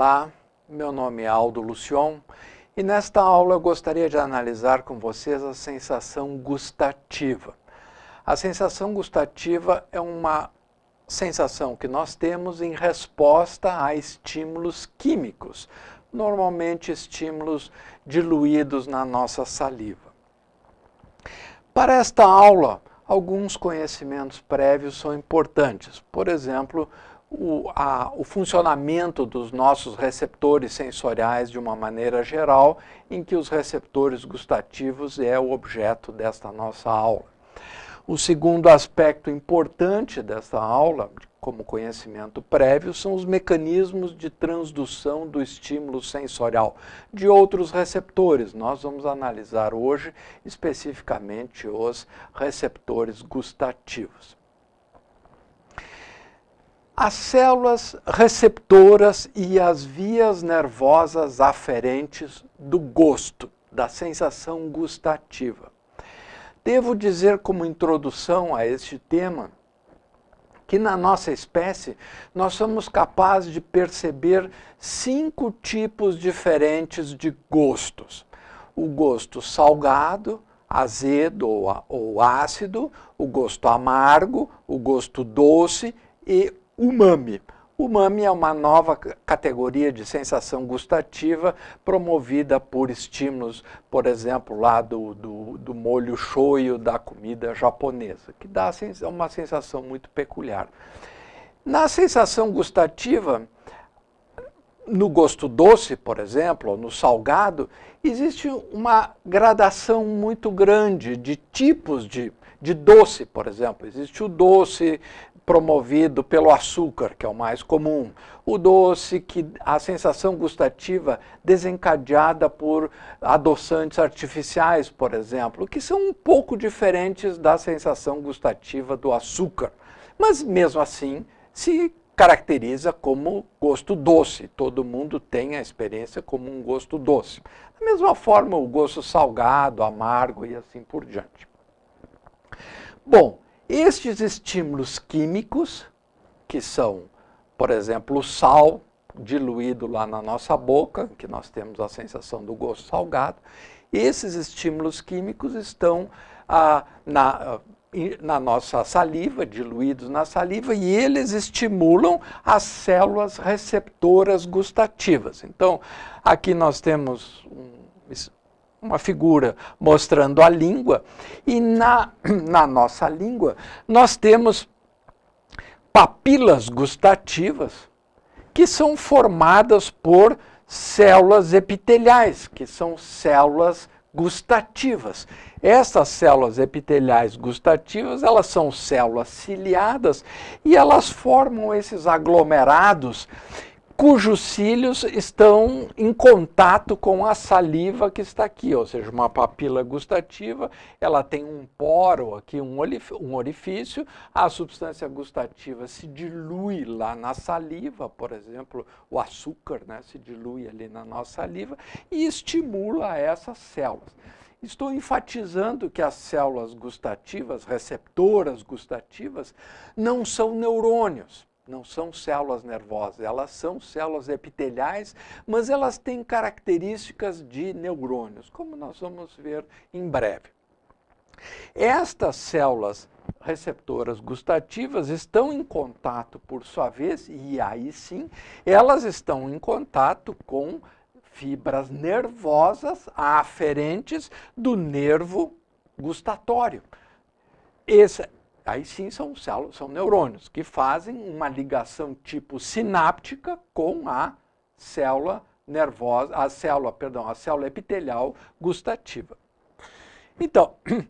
Olá, meu nome é Aldo Lucion e nesta aula eu gostaria de analisar com vocês a sensação gustativa. A sensação gustativa é uma sensação que nós temos em resposta a estímulos químicos, normalmente estímulos diluídos na nossa saliva. Para esta aula, alguns conhecimentos prévios são importantes. Por exemplo, o, a, o funcionamento dos nossos receptores sensoriais de uma maneira geral, em que os receptores gustativos é o objeto desta nossa aula. O segundo aspecto importante desta aula, como conhecimento prévio, são os mecanismos de transdução do estímulo sensorial de outros receptores. Nós vamos analisar hoje especificamente os receptores gustativos. As células receptoras e as vias nervosas aferentes do gosto, da sensação gustativa. Devo dizer, como introdução a este tema, que na nossa espécie nós somos capazes de perceber cinco tipos diferentes de gostos: o gosto salgado, azedo ou, ácido, o gosto amargo, o gosto doce e umami. Umami é uma nova categoria de sensação gustativa promovida por estímulos, por exemplo, lá do, do, do molho shoyu da comida japonesa, que dá é uma sensação muito peculiar. Na sensação gustativa, no gosto doce, por exemplo, ou no salgado, existe uma gradação muito grande de tipos de de doce, por exemplo. Existe o doce promovido pelo açúcar, que é o mais comum. O doce que a sensação gustativa desencadeada por adoçantes artificiais, por exemplo, que são um pouco diferentes da sensação gustativa do açúcar. Mas mesmo assim, se caracteriza como gosto doce. Todo mundo tem a experiência como um gosto doce. Da mesma forma, o gosto salgado, amargo e assim por diante. Bom, estes estímulos químicos, que são, por exemplo, o sal diluído lá na nossa boca, que nós temos a sensação do gosto salgado, esses estímulos químicos estão ah, na, ah, na nossa saliva, diluídos na saliva, e eles estimulam as células receptoras gustativas. Então, aqui nós temos um uma figura mostrando a língua, e na, na nossa língua nós temos papilas gustativas que são formadas por células epiteliais, que são células gustativas. Essas células epiteliais gustativas, elas são células ciliadas e elas formam esses aglomerados cujos cílios estão em contato com a saliva que está aqui, ou seja, uma papila gustativa, ela tem um poro aqui, um, um orifício, a substância gustativa se dilui lá na saliva, por exemplo, o açúcar né, se dilui ali na nossa saliva e estimula essas células. Estou enfatizando que as células gustativas, receptoras gustativas, não são neurônios não são células nervosas, elas são células epiteliais, mas elas têm características de neurônios, como nós vamos ver em breve. Estas células receptoras gustativas estão em contato, por sua vez, e aí sim, elas estão em contato com fibras nervosas aferentes do nervo gustatório. Esse, Aí sim são células, são neurônios que fazem uma ligação tipo sináptica com a célula nervosa, a célula, perdão, a célula epitelial gustativa. Então,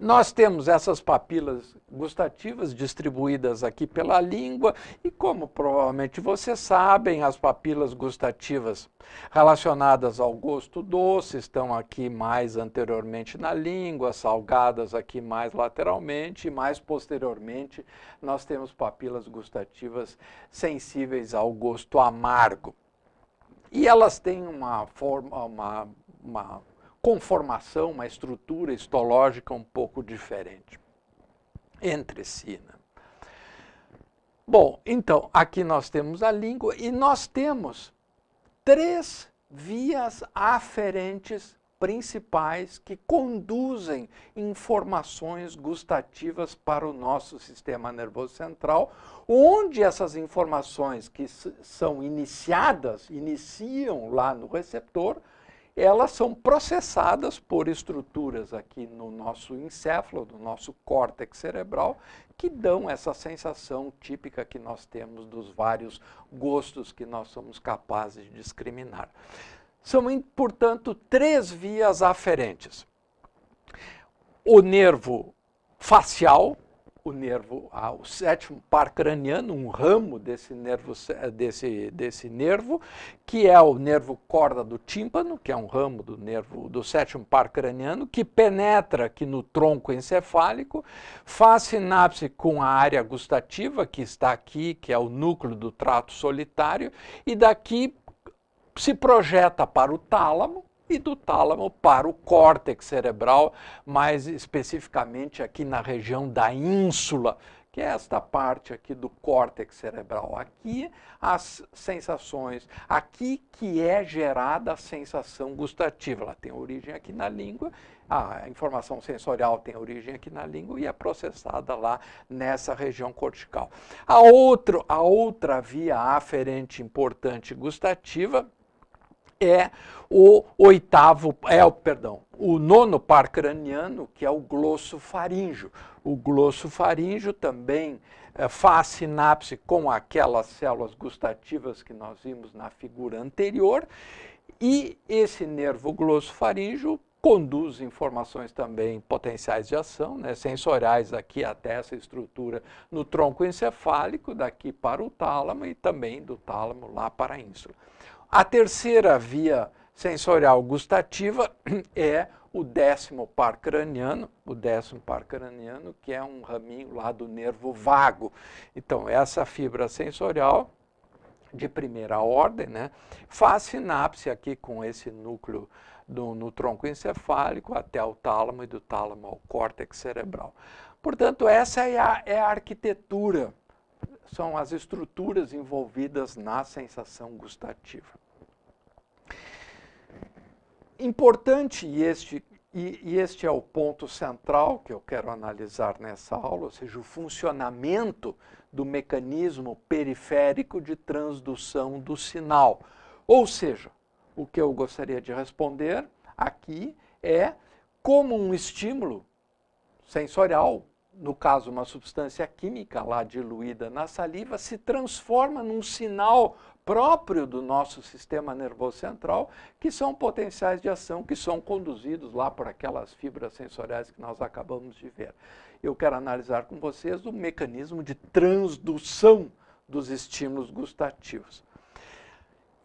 Nós temos essas papilas gustativas distribuídas aqui pela língua e, como provavelmente vocês sabem, as papilas gustativas relacionadas ao gosto doce estão aqui mais anteriormente na língua, salgadas aqui mais lateralmente e mais posteriormente nós temos papilas gustativas sensíveis ao gosto amargo. E elas têm uma forma, uma, uma conformação, uma estrutura histológica um pouco diferente entre si. Né? Bom, então, aqui nós temos a língua e nós temos três vias aferentes principais que conduzem informações gustativas para o nosso sistema nervoso central, onde essas informações que são iniciadas, iniciam lá no receptor, elas são processadas por estruturas aqui no nosso encéfalo, no nosso córtex cerebral, que dão essa sensação típica que nós temos dos vários gostos que nós somos capazes de discriminar. São, portanto, três vias aferentes. O nervo facial, o nervo o sétimo par craniano, um ramo desse nervo, desse, desse nervo, que é o nervo corda do tímpano, que é um ramo do nervo do sétimo par craniano, que penetra aqui no tronco encefálico, faz sinapse com a área gustativa, que está aqui, que é o núcleo do trato solitário, e daqui se projeta para o tálamo, e do tálamo para o córtex cerebral, mais especificamente aqui na região da ínsula, que é esta parte aqui do córtex cerebral. Aqui as sensações, aqui que é gerada a sensação gustativa. Ela tem origem aqui na língua, a informação sensorial tem origem aqui na língua e é processada lá nessa região cortical. A, outro, a outra via aferente importante gustativa é o oitavo, é o, perdão, o nono par craniano, que é o faríngeo. O faríngeo também é, faz sinapse com aquelas células gustativas que nós vimos na figura anterior, e esse nervo faríngeo conduz informações também potenciais de ação, né, sensoriais aqui até essa estrutura no tronco encefálico, daqui para o tálamo e também do tálamo lá para a ínsula. A terceira via sensorial gustativa é o décimo par craniano, o décimo par craniano, que é um raminho lá do nervo vago. Então, essa fibra sensorial de primeira ordem, né, faz sinapse aqui com esse núcleo do, no tronco encefálico até o tálamo e do tálamo ao córtex cerebral. Portanto, essa é a, é a arquitetura são as estruturas envolvidas na sensação gustativa. Importante e este e, e, este é o ponto central que eu quero analisar nessa aula, ou seja, o funcionamento do mecanismo periférico de transdução do sinal. Ou seja, o que eu gostaria de responder aqui é como um estímulo sensorial no caso, uma substância química lá diluída na saliva, se transforma num sinal próprio do nosso sistema nervoso central, que são potenciais de ação que são conduzidos lá por aquelas fibras sensoriais que nós acabamos de ver. Eu quero analisar com vocês o mecanismo de transdução dos estímulos gustativos.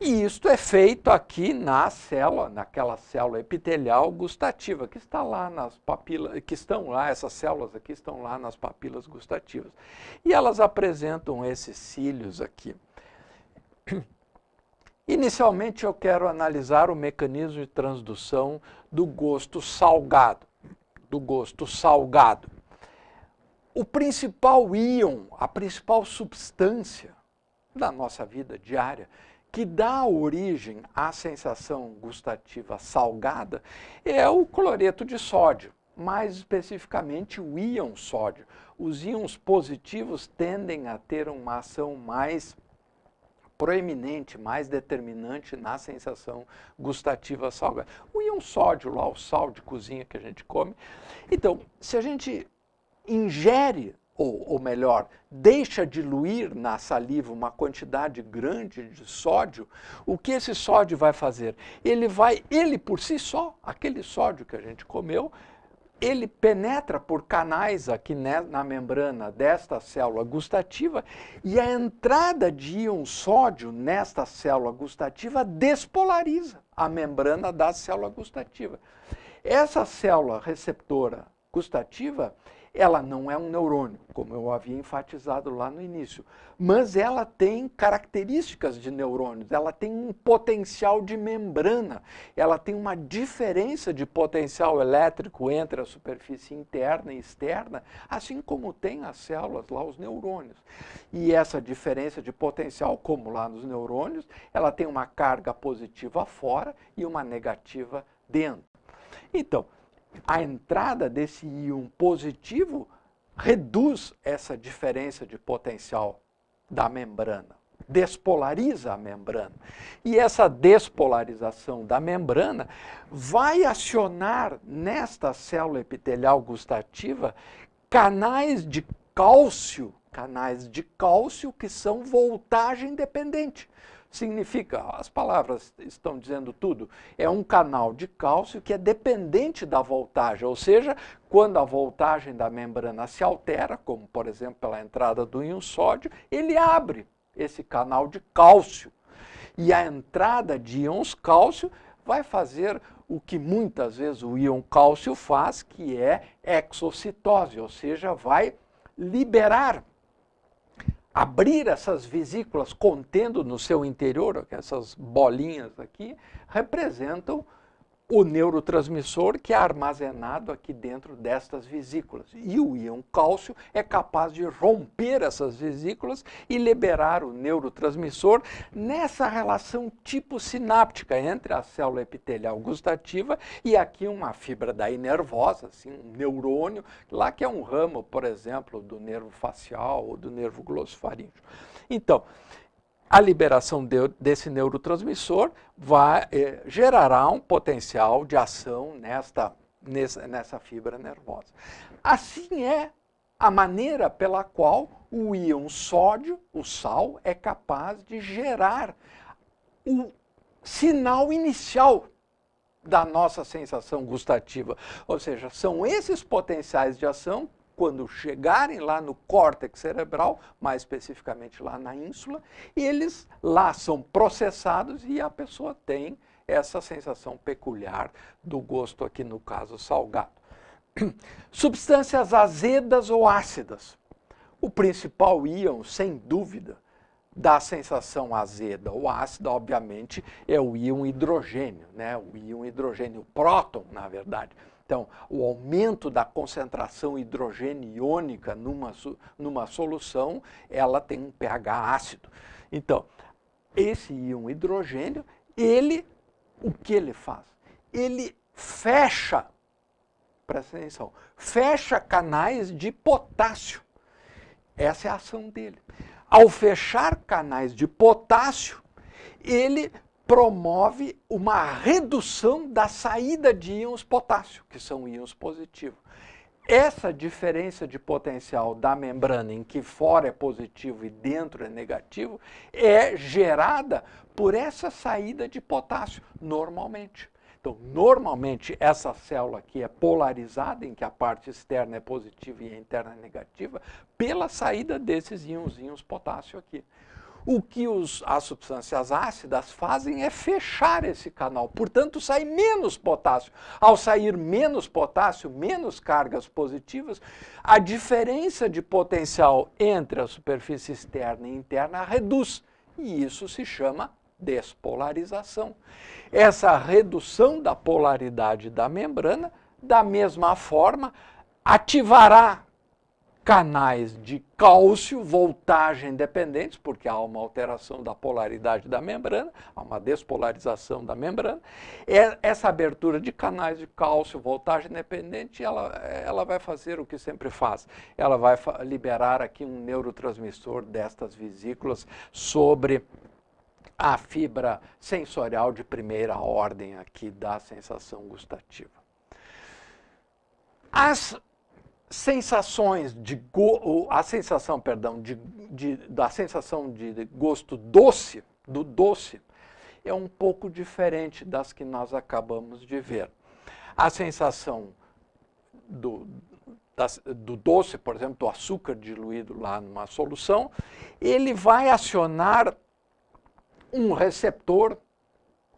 E isto é feito aqui na célula, naquela célula epitelial gustativa, que está lá nas papilas, que estão lá, essas células aqui estão lá nas papilas gustativas. E elas apresentam esses cílios aqui. Inicialmente eu quero analisar o mecanismo de transdução do gosto salgado, do gosto salgado. O principal íon, a principal substância da nossa vida diária que dá origem à sensação gustativa salgada é o cloreto de sódio, mais especificamente o íon sódio. Os íons positivos tendem a ter uma ação mais proeminente, mais determinante na sensação gustativa salgada. O íon sódio, lá o sal de cozinha que a gente come. Então, se a gente ingere ou, ou melhor, deixa diluir na saliva uma quantidade grande de sódio, o que esse sódio vai fazer? Ele vai, ele por si só, aquele sódio que a gente comeu, ele penetra por canais aqui né, na membrana desta célula gustativa e a entrada de íon sódio nesta célula gustativa despolariza a membrana da célula gustativa. Essa célula receptora gustativa, ela não é um neurônio, como eu havia enfatizado lá no início, mas ela tem características de neurônios, ela tem um potencial de membrana, ela tem uma diferença de potencial elétrico entre a superfície interna e externa, assim como tem as células lá, os neurônios. E essa diferença de potencial, como lá nos neurônios, ela tem uma carga positiva fora e uma negativa dentro. Então, a entrada desse íon positivo reduz essa diferença de potencial da membrana, despolariza a membrana. E essa despolarização da membrana vai acionar nesta célula epitelial gustativa canais de cálcio, canais de cálcio que são voltagem dependente significa, as palavras estão dizendo tudo, é um canal de cálcio que é dependente da voltagem, ou seja, quando a voltagem da membrana se altera, como por exemplo pela entrada do íon sódio, ele abre esse canal de cálcio. E a entrada de íons cálcio vai fazer o que muitas vezes o íon cálcio faz, que é exocitose, ou seja, vai liberar abrir essas vesículas contendo no seu interior, essas bolinhas aqui, representam o neurotransmissor que é armazenado aqui dentro destas vesículas. E o íon cálcio é capaz de romper essas vesículas e liberar o neurotransmissor nessa relação tipo sináptica entre a célula epitelial gustativa e aqui uma fibra daí nervosa, assim, um neurônio, lá que é um ramo, por exemplo, do nervo facial ou do nervo glossofaríngeo. Então, a liberação de, desse neurotransmissor vai, eh, gerará um potencial de ação nesta, nessa, nessa fibra nervosa. Assim é a maneira pela qual o íon sódio, o sal, é capaz de gerar o sinal inicial da nossa sensação gustativa. Ou seja, são esses potenciais de ação quando chegarem lá no córtex cerebral, mais especificamente lá na ínsula, eles lá são processados e a pessoa tem essa sensação peculiar do gosto, aqui no caso salgado. Substâncias azedas ou ácidas. O principal íon, sem dúvida, da sensação azeda ou ácida, obviamente, é o íon hidrogênio, né? o íon hidrogênio, o próton, na verdade. Então, o aumento da concentração hidrogeniônica numa, numa solução, ela tem um pH ácido. Então, esse íon hidrogênio, ele, o que ele faz? Ele fecha, presta atenção, fecha canais de potássio. Essa é a ação dele. Ao fechar canais de potássio, ele promove uma redução da saída de íons potássio, que são íons positivos. Essa diferença de potencial da membrana em que fora é positivo e dentro é negativo é gerada por essa saída de potássio, normalmente. Então, normalmente, essa célula aqui é polarizada, em que a parte externa é positiva e a interna é negativa, pela saída desses íons potássio aqui. O que os, as substâncias ácidas fazem é fechar esse canal, portanto, sai menos potássio. Ao sair menos potássio, menos cargas positivas, a diferença de potencial entre a superfície externa e interna reduz, e isso se chama despolarização. Essa redução da polaridade da membrana, da mesma forma, ativará canais de cálcio, voltagem dependentes, porque há uma alteração da polaridade da membrana, há uma despolarização da membrana. É, essa abertura de canais de cálcio, voltagem dependente, ela, ela vai fazer o que sempre faz. Ela vai liberar aqui um neurotransmissor destas vesículas sobre a fibra sensorial de primeira ordem aqui da sensação gustativa. As sensações de go, a sensação, perdão, de, de, da sensação de gosto doce, do doce, é um pouco diferente das que nós acabamos de ver. A sensação do, das, do doce, por exemplo, do açúcar diluído lá numa solução, ele vai acionar um receptor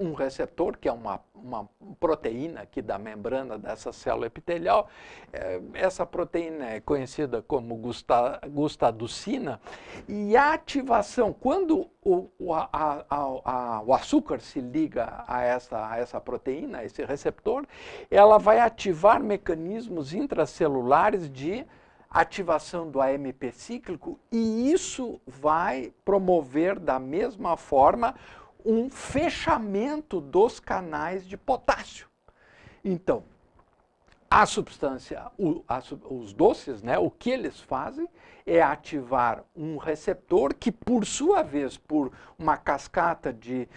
um receptor, que é uma, uma proteína aqui da membrana dessa célula epitelial. É, essa proteína é conhecida como gusta, gustaducina. E a ativação, quando o, a, a, a, o açúcar se liga a essa, a essa proteína, a esse receptor, ela vai ativar mecanismos intracelulares de ativação do AMP cíclico e isso vai promover da mesma forma um fechamento dos canais de potássio. Então, a substância, o, a, os doces, né, o que eles fazem é ativar um receptor que, por sua vez, por uma cascata de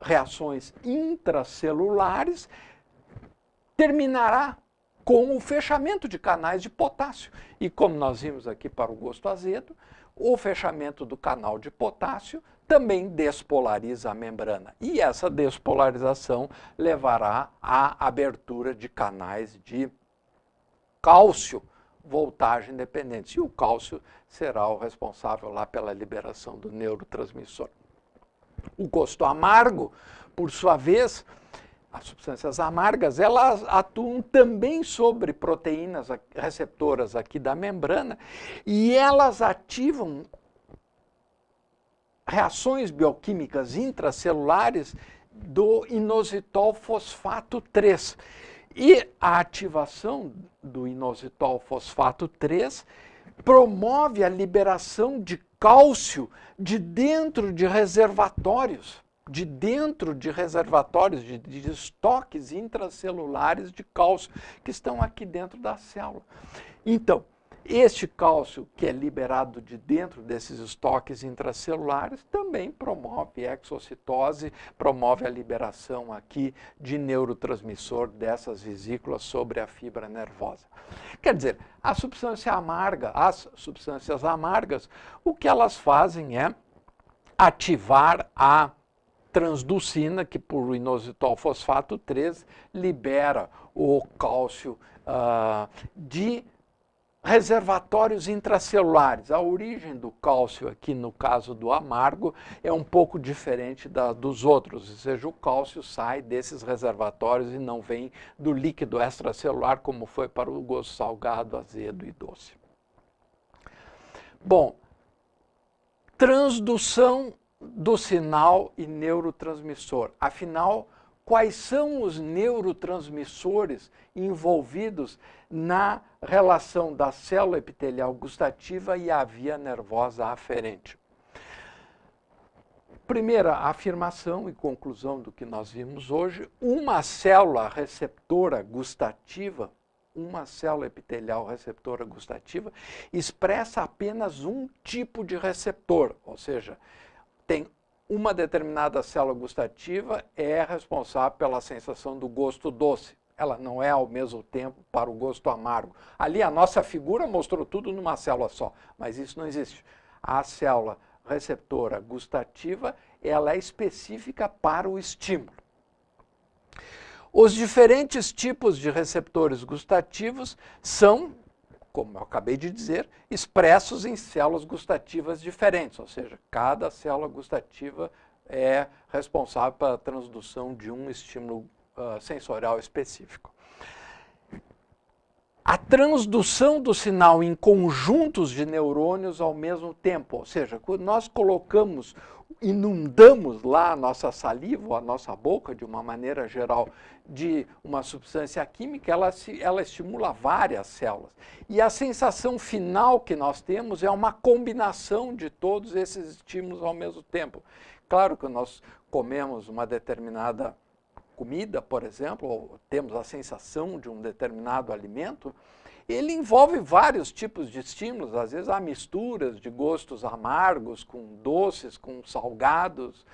reações intracelulares, terminará com o fechamento de canais de potássio. E como nós vimos aqui para o gosto azedo, o fechamento do canal de potássio também despolariza a membrana. E essa despolarização levará à abertura de canais de cálcio voltagem dependentes. E o cálcio será o responsável lá pela liberação do neurotransmissor. O gosto amargo, por sua vez, as substâncias amargas, elas atuam também sobre proteínas receptoras aqui da membrana e elas ativam reações bioquímicas intracelulares do inositol fosfato 3. E a ativação do inositol fosfato 3 promove a liberação de cálcio de dentro de reservatórios, de dentro de reservatórios, de, de estoques intracelulares de cálcio que estão aqui dentro da célula. Então, este cálcio que é liberado de dentro desses estoques intracelulares também promove exocitose, promove a liberação aqui de neurotransmissor dessas vesículas sobre a fibra nervosa. Quer dizer, a substância amarga, as substâncias amargas, o que elas fazem é ativar a transducina, que por inositol fosfato 3 libera o cálcio uh, de Reservatórios intracelulares. A origem do cálcio aqui no caso do amargo é um pouco diferente da, dos outros, ou seja, o cálcio sai desses reservatórios e não vem do líquido extracelular como foi para o gosto salgado, azedo e doce. Bom, transdução do sinal e neurotransmissor. Afinal, quais são os neurotransmissores envolvidos na relação da célula epitelial gustativa e a via nervosa aferente. Primeira afirmação e conclusão do que nós vimos hoje: uma célula receptora gustativa, uma célula epitelial receptora gustativa, expressa apenas um tipo de receptor, ou seja, tem uma determinada célula gustativa é responsável pela sensação do gosto doce ela não é ao mesmo tempo para o gosto amargo. Ali a nossa figura mostrou tudo numa célula só, mas isso não existe. A célula receptora gustativa, ela é específica para o estímulo. Os diferentes tipos de receptores gustativos são, como eu acabei de dizer, expressos em células gustativas diferentes, ou seja, cada célula gustativa é responsável pela transdução de um estímulo uh, sensorial específico. A transdução do sinal em conjuntos de neurônios ao mesmo tempo, ou seja, quando nós colocamos, inundamos lá a nossa saliva ou a nossa boca, de uma maneira geral, de uma substância química, ela, se, ela estimula várias células. E a sensação final que nós temos é uma combinação de todos esses estímulos ao mesmo tempo. Claro que nós comemos uma determinada comida, por exemplo, ou temos a sensação de um determinado alimento, ele envolve vários tipos de estímulos, às vezes há misturas de gostos amargos com doces, com salgados,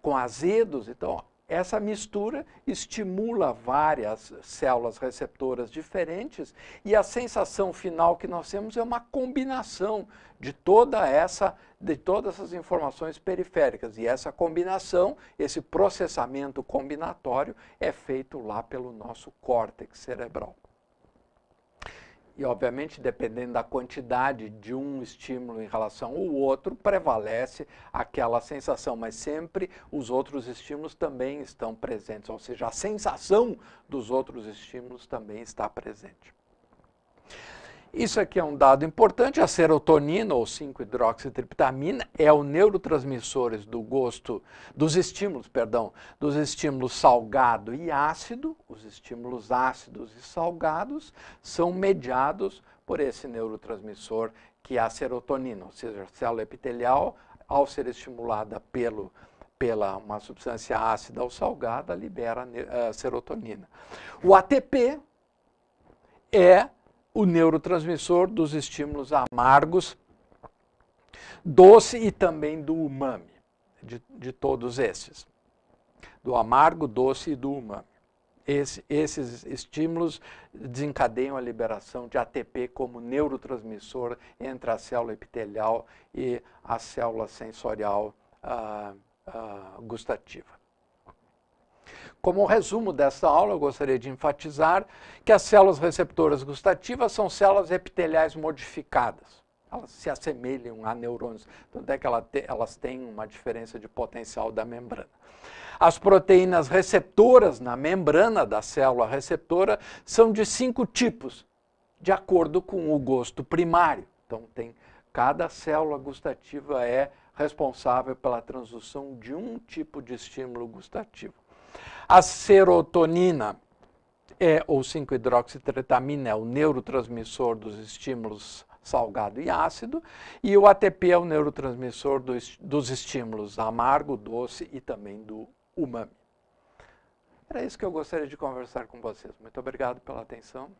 com azedos. Então, essa mistura estimula várias células receptoras diferentes e a sensação final que nós temos é uma combinação de toda essa de todas essas informações periféricas e essa combinação, esse processamento combinatório é feito lá pelo nosso córtex cerebral. E, obviamente, dependendo da quantidade de um estímulo em relação ao outro, prevalece aquela sensação, mas sempre os outros estímulos também estão presentes, ou seja, a sensação dos outros estímulos também está presente. Isso aqui é um dado importante, a serotonina ou 5-hidroxitriptamina é o neurotransmissor do gosto, dos estímulos, perdão, dos estímulos salgado e ácido, os estímulos ácidos e salgados são mediados por esse neurotransmissor que é a serotonina, ou seja, a célula epitelial, ao ser estimulada pelo pela uma substância ácida ou salgada, libera a serotonina. O ATP é o neurotransmissor dos estímulos amargos, doce e também do umami, de, de todos esses. Do amargo, doce e do umami. Esse, esses estímulos desencadeiam a liberação de ATP como neurotransmissor entre a célula epitelial e a célula sensorial ah, ah, gustativa. Como resumo dessa aula, eu gostaria de enfatizar que as células receptoras gustativas são células epiteliais modificadas. Elas se assemelham a neurônios, tanto é que elas têm uma diferença de potencial da membrana. As proteínas receptoras na membrana da célula receptora são de cinco tipos, de acordo com o gosto primário. Então, tem, cada célula gustativa é responsável pela transdução de um tipo de estímulo gustativo. A serotonina é, ou 5-hidroxitretamina é o neurotransmissor dos estímulos salgado e ácido, e o ATP é o neurotransmissor dos, dos estímulos amargo, doce e também do umami. Era isso que eu gostaria de conversar com vocês. Muito obrigado pela atenção.